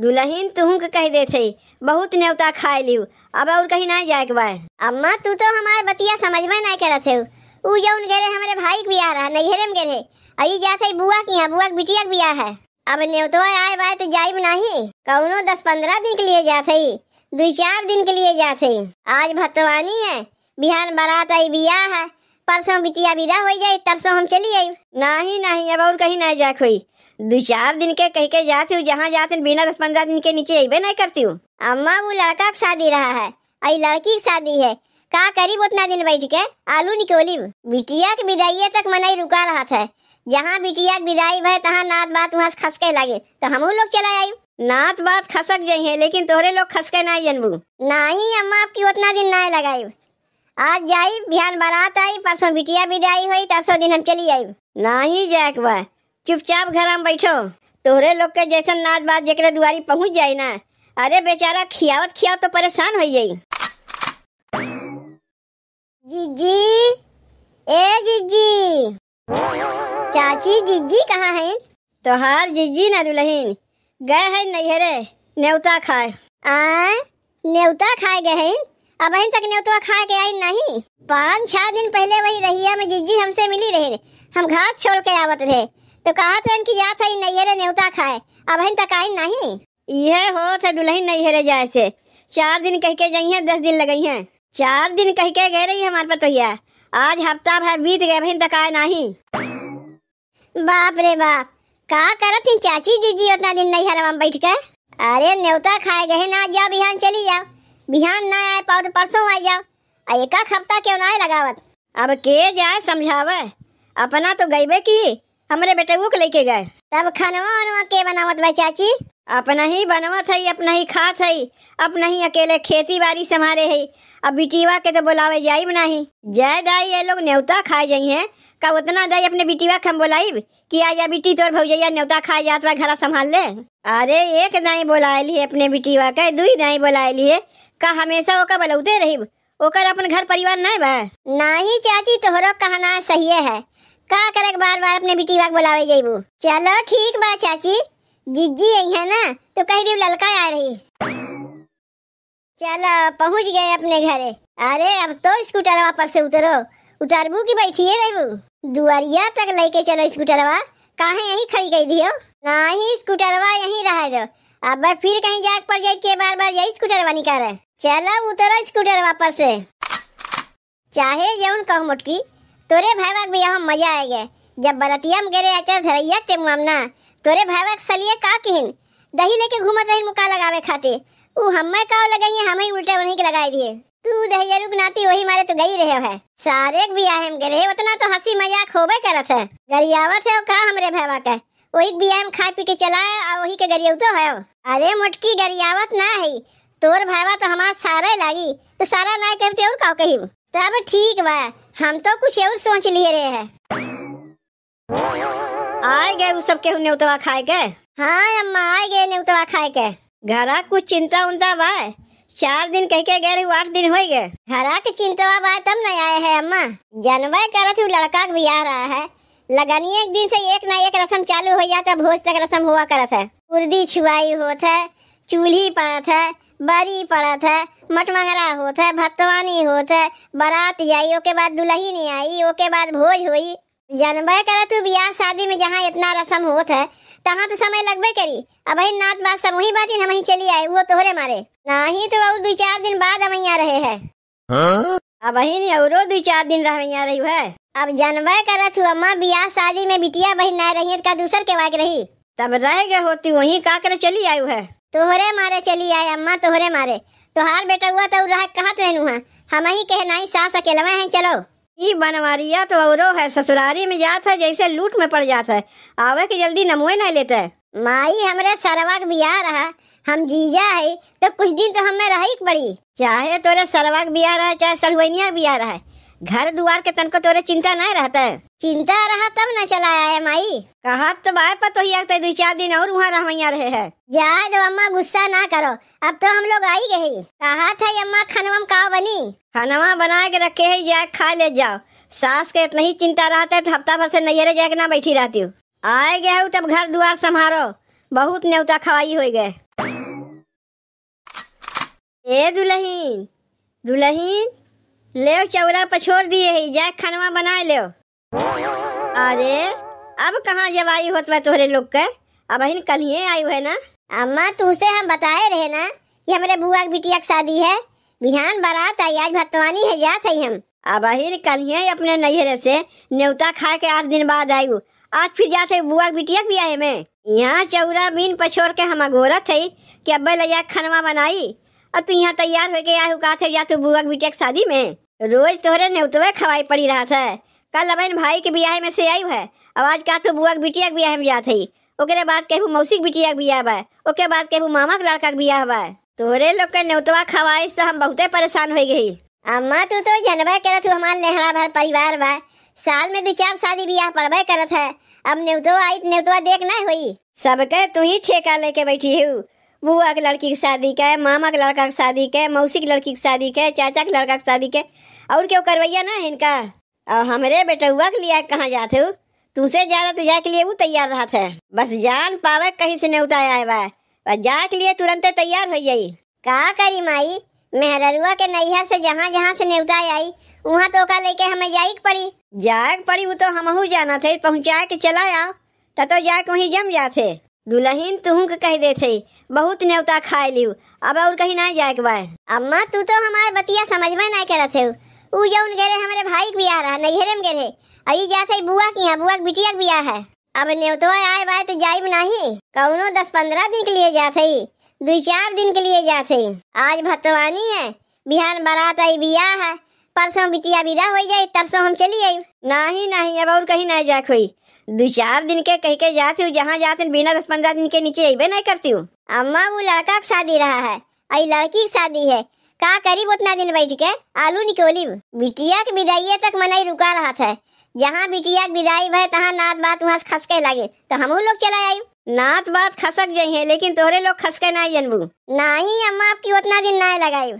दुल्हीन तुहू के कह देते बहुत न्योता खाए लियो अब और कहीं ना जाए के बाय अम्मा तू तो हमारे बतिया में ना करत थे ऊ जौन गेरे हमारे भाई के बियाह रहा नैहरे में गेरे अई जा थे बुआ की यहाँ बुआ के बिटिया के बियाह है अब न्योतवा आए बाय तो जाइब नहीं कौनो दस पंद्रह दिन के लिए जात है दो चार दिन के लिए जात आज भतवानी है बिहान बारात आई बियाह है परसों बिटिया विदा हो जाए तरसों हम चली आई नहीं नहीं अब और कहीं ना जाए कोई दो चार दिन के कह के जाती हूँ जहाँ जाती हूँ बिना दस पंद्रह दिन के नीचे अबे नहीं करती हूँ अम्मा वो लड़का की शादी रहा है आई लड़की की शादी है का करीब उतना दिन बैठ के आलू निकोली बिटिया की विदाई तक मन ही रुका रहा था जहाँ बिटिया की विदाई भय तहाँ नात बात वहाँ खसके लगे तो हम लोग चला आई नात बात खसक जाइ है लेकिन तोहरे लोग खसके ना जनबू ना ही अम्मा आपकी उतना दिन ना लगाई आज जाई बिहान बारात आई परसों बिटिया विदाई हुई तरसों दिन हम चली आई ही जाए चुपचाप घर में बैठो तोहरे लोग के जैसा नाद बात जकरे दुआरी पहुंच जाए ना अरे बेचारा खियावत खियाव तो परेशान हो जाई जीजी ए जीजी चाची जीजी कहाँ है तोहार जीजी ना दुल्हन गए है नैहरे नेवता खाए आ नेवता खाए गए हैं अब अभी तक न्योता खा के आई नहीं पाँच छह दिन पहले वही रहिया में जीजी हमसे मिली रहे हम घास छोड़ के आवत रहे तो कहा थे इनकी याद है नैहरे न्योता खाए अब इन तक आई नहीं यह हो थे तो दुल्हन नैहरे जाए से चार दिन कह के जाई हैं दस दिन लगी है चार दिन कह के गए रही हमारे तो यह आज हफ्ता भर बीत गए बहन तक आए नहीं बाप रे बाप का कर थी चाची जी जी उतना दिन नहीं हरवा बैठ के अरे न्योता खाए गए ना जाओ बिहान चली जाओ बिहान ना आए पाओ तो परसों आ जाओ एक हफ्ता क्यों ना लगावत अब के जाए समझावे अपना तो गईबे की हमरे बेटे उक लेके गए तब खनवा अनवा के बनावत भाई चाची अपना ही बनवत है अपना ही खात है अपना ही अकेले खेती बाड़ी संभारे है अब बिटिया के तो बुलावे जाइब नहीं जय दाई ये लोग न्योता खाए जाइ है का उतना दाई अपने बिटिया के हम बुलाई कि आया बिटी तोर भौजैया न्योता खाए जात बा घरा संभाल ले अरे एक दाई बोलाए ली अपने बिटिया के दुई दाई बोलाए ली का हमेशा ओका बलौते रही ओकर अपन घर परिवार नहीं बा नहीं चाची तोहरो कहना सही है का करे बार बार अपने बेटी बाग बुलावे जेबू चलो ठीक बा चाची जीजी यही है ना तो कह दी ललका आ रही चलो पहुंच गए अपने घरे अरे अब तो स्कूटरवा पर से उतरो उतारबू की बैठी है रेबू दुआरिया तक लेके चलो स्कूटरवा काहे यही खड़ी गई दियो नहीं स्कूटर स्कूटरवा यही रह दो अब फिर कहीं जाग पर जाए के बार बार यही स्कूटरवा निकाल चलो उतरो स्कूटरवा पर से चाहे जौन कहू मोटकी तोरे भाई भाईवाक भी यहाँ मजा आएगे जब बरतिया में गरे अचर धरैया के मामना तोरे भाई भाईवाक सलिए का किन दही लेके घूमत रही मुका लगावे खाते ऊ हमे का लगाई हमें उल्टे वहीं के लगाई दिए तू दहिया रुक नाती वही मारे तो गई रहे है सारे भी आए हम गरे उतना तो हंसी मजाक होबे करत है गरियावत है का हमरे भाईवा का वही भी आए खा पी के चलाए और वही के गरियव तो है अरे मुटकी गरियावत ना है तोर भाईवा तो हमारा सारा लागी तो सारा ना कहते और का कही तब ठीक बा हम तो कुछ और सोच लिए रहे हैं आए गए उस सबके उतवा खाए गए हाँ अम्मा आए गए उतवा खाए के घरा कुछ चिंता उन्ता बा चार दिन कह के गए आठ दिन हो गए घरा के चिंता बा तब न आए है अम्मा जनवा कर थी लड़का भी आ रहा है लगनी एक दिन से एक ना एक रसम चालू हो जाता भोज तक रसम हुआ करत है उर्दी छुआई होता है चूल्ही पात है बारी पड़त है मटमंगरा होत है भतवानी होत है बारात आई ओके बाद दुल्ही नहीं आई ओके बाद भोज हुई जनबे करे तू ब्याह शादी में जहाँ इतना रसम होत है तहाँ तो समय लगबे करी अब ही नात बात सब वही बाटी हम ही चली आए वो तोहरे मारे ना ही तो और दो चार दिन बाद हम यहाँ रहे है हाँ? अब ही नहीं और दो चार दिन रह यहाँ रही है अब जनबे करे तू अम्मा ब्याह शादी में बिटिया बहन न रही तो का दूसर के वाक रही तब रह गए होती वही का चली आयु है तोहरे मारे चली आए अम्मा तोहरे मारे तोहार बेटा हुआ तो रहा कहा रहनु है हाँ? हम ही कह नहीं सास अकेलवा हैं चलो ई बनवारिया तो औरो है ससुरारी में जात है जैसे लूट में पड़ जात है आवे के जल्दी नमोए ना लेते है माई हमरे सरवा के बियाह रहा हम जीजा है तो कुछ दिन तो हमें रही पड़ी चाहे तोरे सरवा के बियाह रहा चाहे सलुनिया के बियाह रहा घर दुआर के तन को तोरे चिंता नहीं रहता है चिंता रहा तब न चला आया माई कहा तो बाय पर तो ही आते दो चार दिन और वहाँ रह रहे है जाए दो अम्मा गुस्सा ना करो अब तो हम लोग आई गए कहा था अम्मा खनवम का बनी खनवा बना के रखे है जाए खा ले जाओ सास के इतना ही चिंता रहता है तो हफ्ता भर से नैयरे जाके ना बैठी रहती हूँ आए गए हो तब घर दुआर संभारो बहुत न्योता खवाई हो गए ए दुल्हीन दुल्हीन ले चौरा पर छोड़ दिए ही जाए खनवा बनाए ले अरे अब कहाँ जब आई हो बा तुहरे लोग के अब अहिन कल ही आई है ना अम्मा तुसे हम बताए रहे ना कि हमारे बुआ की बिटिया की शादी है बिहान बारात आई आज भतवानी है जात है हम अब अहिन कल ही अपने नैहरे से न्यौता खा के आठ दिन बाद आयु आज फिर जाते बुआ की बिटिया भी आये में यहाँ चौरा बीन पछोड़ के हम अगोरत है कि अब्बे लजा खनवा बनाई अब तू यहाँ तैयार होके आयु कहा थे जा तू बुआ की बिटिया की शादी में रोज तोहरे नेउतवे खवाई पड़ी रहा था कल अबैन भाई के बियाह में से आई है अब आज का तो बुआ के बिटिया के बियाह में जाते ही ओकरे बाद कहू मौसी के बिटिया के बियाह बा ओके बाद कहू मामा के लड़का के बियाह बा तोहरे लोग के नेउतवा खवाई से हम बहुते परेशान हो गई अम्मा तू तो जनबे करत हमार नेहरा भर परिवार बा साल में दो चार शादी बियाह पड़बे करत है अब नेवतो आई नेवतवा देख ना हुई सबके तू ही ठेका लेके बैठी है बुआ के लड़की की शादी के मामा के लड़का की शादी के मौसी की लड़की की शादी के चाचा के लड़का की शादी के और क्यों करवैया ना इनका और हमरे हुआ के लिए कहाँ जाते हो तुसे ज्यादा तो जाके लिए वो तैयार रहा था बस जान पावे कहीं से नहीं उतारा है बा जाए जाके लिए तुरंत तैयार हो जाई का करी माई मेहररुआ के नैया से जहाँ जहाँ से न्योता आई वहाँ तो का लेके हमें जाइक पड़ी जाइक पड़ी वो तो हमहू जाना थे पहुँचा के चला आओ तब तो जाके वहीं जम जाते दुल्हीन तुहू के कह देते बहुत नेवता खाए लियो अब और कहीं ना जाए अम्मा तू तो हमारे बतिया समझ में ना करते हो उ जौन घेरे हमारे भाई के बियाह रहा नैहरे में घेरे अई जात है बुआ की यहाँ बुआ के बिटिया के बियाह है अब न्योतवा तो आए बाए तो जाइब नहीं कौनो दस पंद्रह दिन के लिए जात है दो चार दिन के लिए जात है आज भतवानी है बिहान बारात आई बियाह है परसों बिटिया विदा हो जाए तरसों हम चली आई नहीं नहीं अब और कहीं नहीं जाए कोई दो चार दिन के कह के जाती हूँ जहाँ जाते बिना दस पंद्रह दिन के नीचे अबे नहीं करती हूँ अम्मा वो लड़का की शादी रहा है आई लड़की की शादी है का करीब उतना दिन बैठ के आलू निकोली बिटिया के विदाई तक मनाई रुका रहा था जहाँ बिटिया के विदाई भय तहाँ नात बात वहाँ से खसके लगे तो हम लोग चला आई नात बात खसक जाइ है लेकिन तोरे लोग खसके ना जनबू ना ही अम्मा आपकी उतना दिन ना लगाई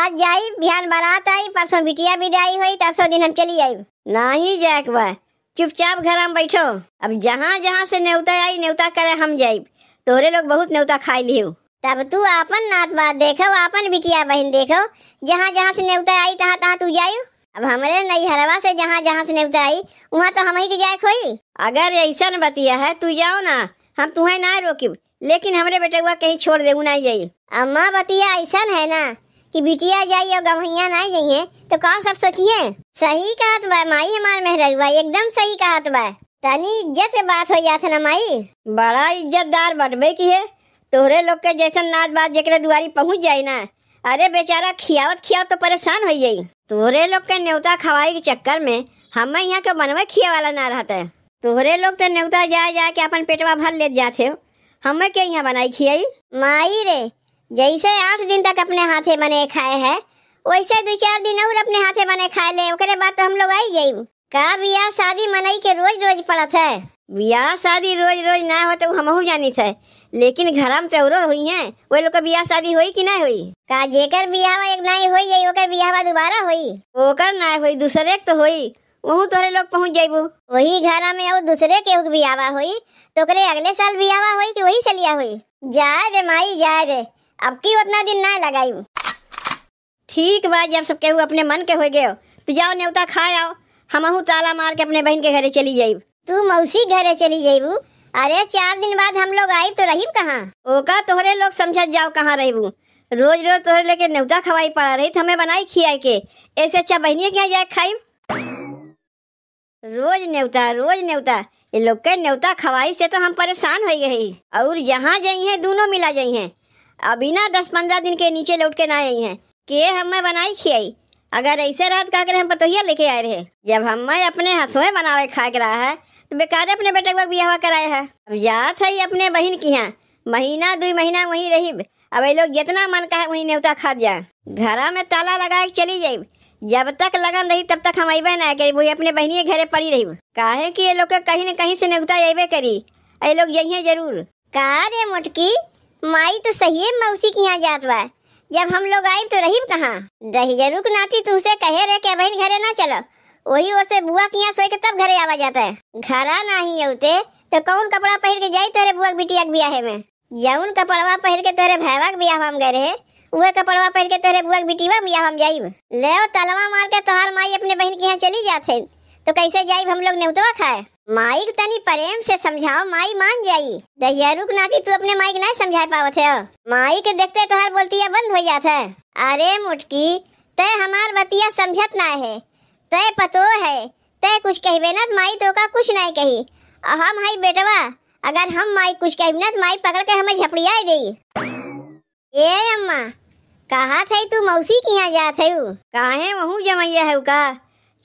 आज जाई बिहान बारात आई परसों बिटिया विदाई हुई तरसों दिन हम चली आई नहीं जाए बा चुपचाप घर में बैठो अब जहाँ जहाँ से न्यौता आई न्यौता करे हम जाइब तोरे लोग बहुत न्यौता खाई लियो तब तू अपन नात बात देखो अपन बिटिया बहन देखो जहाँ जहाँ से नेवता आई तहाँ तहाँ तू जायो अब हमारे नई हरवा से जहाँ जहाँ से नेवता आई वहाँ तो हम ही के जाए खोई अगर ऐसा बतिया है तू जाओ ना हम तुम्हें ना रोकिब लेकिन बेटे हुआ कहीं छोड़ दे ना जाई अम्मा बतिया ऐसा है ना कि बिटिया जाई और गवैया ना जाइए तो कौन सब सोचिए सही कहा तो बा माई हमार भाई एकदम सही कहा तो बा तनी इज्जत बात हो जाता ना माई बड़ा इज्जतदार बटबे की है तोहरे लोग के जैसा नाद बात जेकरे दुआरी पहुँच जाए ना अरे बेचारा खियावत खियावत तो परेशान हो जाये तोहरे लोग के न्योता खवाई के चक्कर में हमें यहाँ के बनवे खिया वाला ना रहता है तोहरे लोग तो न्योता जा जा के अपन पेटवा भर ले जाते हो हमें के यहाँ बनाई खिया माई रे जैसे आठ दिन तक अपने हाथे बने खाए है वैसे दो चार दिन और अपने हाथे बने खाए ले बाद तो हम लोग आई जाये का बिया शादी मनाई के रोज रोज पड़त है ब्याह शादी रोज रोज ना हो तो हम जानी थे लेकिन घर में चौरो हुई है वो लोग का ब्याह शादी हुई कि ना हुई का जेकर ब्याह एक ना हुई यही होकर ब्याह दोबारा हुई होकर ना हुई दूसरे तो हुई वहू तोरे लोग पहुंच जाबू वही घर में और दूसरे के बियावा हुई तो करे अगले साल बियावा हुई कि वही सलिया हुई जाए रे माई जाए रे अब की उतना दिन ना लगाई ठीक बा जब सब केहू अपने मन के हो गए तो जाओ न्योता खा आओ हमहू ताला मार के अपने बहन के घरे चली जाइब तू मौसी घरे चली जेबू अरे चार दिन बाद हम लोग आई तो रही कहाँ ओका तोहरे लोग समझ जाओ कहाँ रहू रोज रोज तोहरे लेके नौता खवाई पड़ा रही तो हमें बनाई खिया के ऐसे अच्छा बहनिया क्या जाए खाई रोज नेवता रोज नेवता ये लोग के नेवता खवाई से तो हम परेशान हो गए और यहाँ जाई है दोनों मिला जाई है अभी ना दस पंद्रह दिन के नीचे लौट के ना आई है के हमें बनाई खियाई अगर ऐसे रात का हम पतोहिया लेके आए रहे जब हमें अपने हाथों बनावे खा के रहा है बेकार अपने बेटे को ब्याह कराया है अब जात है अपने बहन की यहाँ महीना दो महीना वहीं रही अब ये लोग जितना मन का है वहीं नेवता खा जाए घर में ताला लगा के चली जाए जब तक लगन रही तब तक हम अब ना करी वही अपने बहनी घर पड़ी रही काहे की ये लोग के कहीं न कहीं से नेवता अबे करी ये लोग यही है जरूर का रे मोटकी माई तो सही है मौसी की यहाँ जात बा जब हम लोग आए तो रही कहाँ दही जरूर नाती तुमसे कहे रहे के बहन घरे ना चलो वही ओर से बुआ के यहाँ सो के तब घरे आवा जाता है घर ना ही होते तो कौन कपड़ा पहन के जाये तेरे बुआ बिटिया के ब्याह में जौन कपड़वा पहन के तेरे भैवा के ब्याह हम गए रहे वह कपड़वा पहन के तेरे बुआ बिटी बिटिया ब्याह हम जाई ले तलवा मार के तोहार माई अपने बहन के यहाँ चली जाते तो कैसे जाई हम लोग नेहुतवा खाए माई तनी प्रेम से समझाओ माई मान जाई दहियारुक नाती तू अपने माई के नहीं समझा पावत थे माई के देखते तोहार बोलती है बंद हो जाता है अरे मुटकी तय हमार बतिया समझत ना है तय पतो है तय कुछ कहबे न माई तो का कुछ नहीं कही हम हई बेटवा अगर हम माई कुछ कहब न माई पकड़ के हमें झपड़िया दे ए अम्मा कहा थे तू मौसी के यहाँ जा थे कहा वहू जमैया है का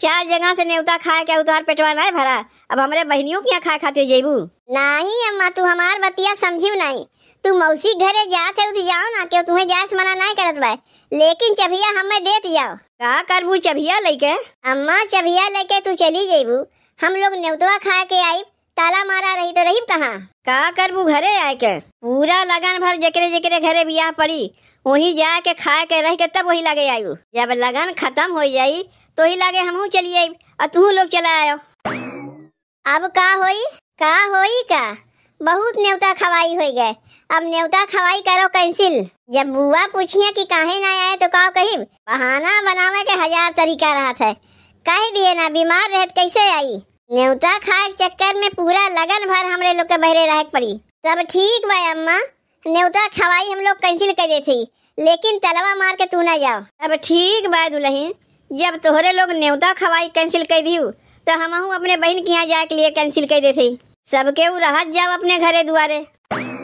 चार जगह से नेवता खाए के उतार पेटवा नहीं भरा अब हमारे बहनियों के यहाँ खाए खाते जेबू नहीं अम्मा तू हमार बतिया समझियो नहीं तू मौसी घरे जात है उठ जाओ ना क्यों तुम्हें जास मना ना करत बाय लेकिन चभिया हमें दे जाओ का करबू चभिया लेके अम्मा चभिया लेके तू चली जेबू हम लोग नेवतवा खा के आई ताला मारा रही तो रही कहाँ का करबू घरे आए के पूरा लगन भर जकरे जकरे घरे बियाह पड़ी वही जा के खा के रह के तब वही लगे आयु जब लगन खत्म हो जाई तो ही लगे हमहू चलिए और तू लोग चला आयो अब का होई का होई का बहुत न्योता खवाई हो गए अब न्योता खवाई करो कैंसिल जब बुआ पूछिया कि काहे ना आए तो कहो कही बहाना बनावे के हजार तरीका रहा था कह दिए ना बीमार रहत कैसे आई न्योता खाए के चक्कर में पूरा लगन भर हमरे लोग के बहरे रह पड़ी सब ठीक भाई अम्मा न्योता खवाई हम लोग कैंसिल कर देते लेकिन तलवा मार के तू ना जाओ अब ठीक बाय दुल्हन जब तोहरे लोग न्योता खवाई कैंसिल कर दी तो हम अपने बहन के यहाँ जाए के लिए कैंसिल कर देते सबके रहत जाओ अपने घरे दुआरे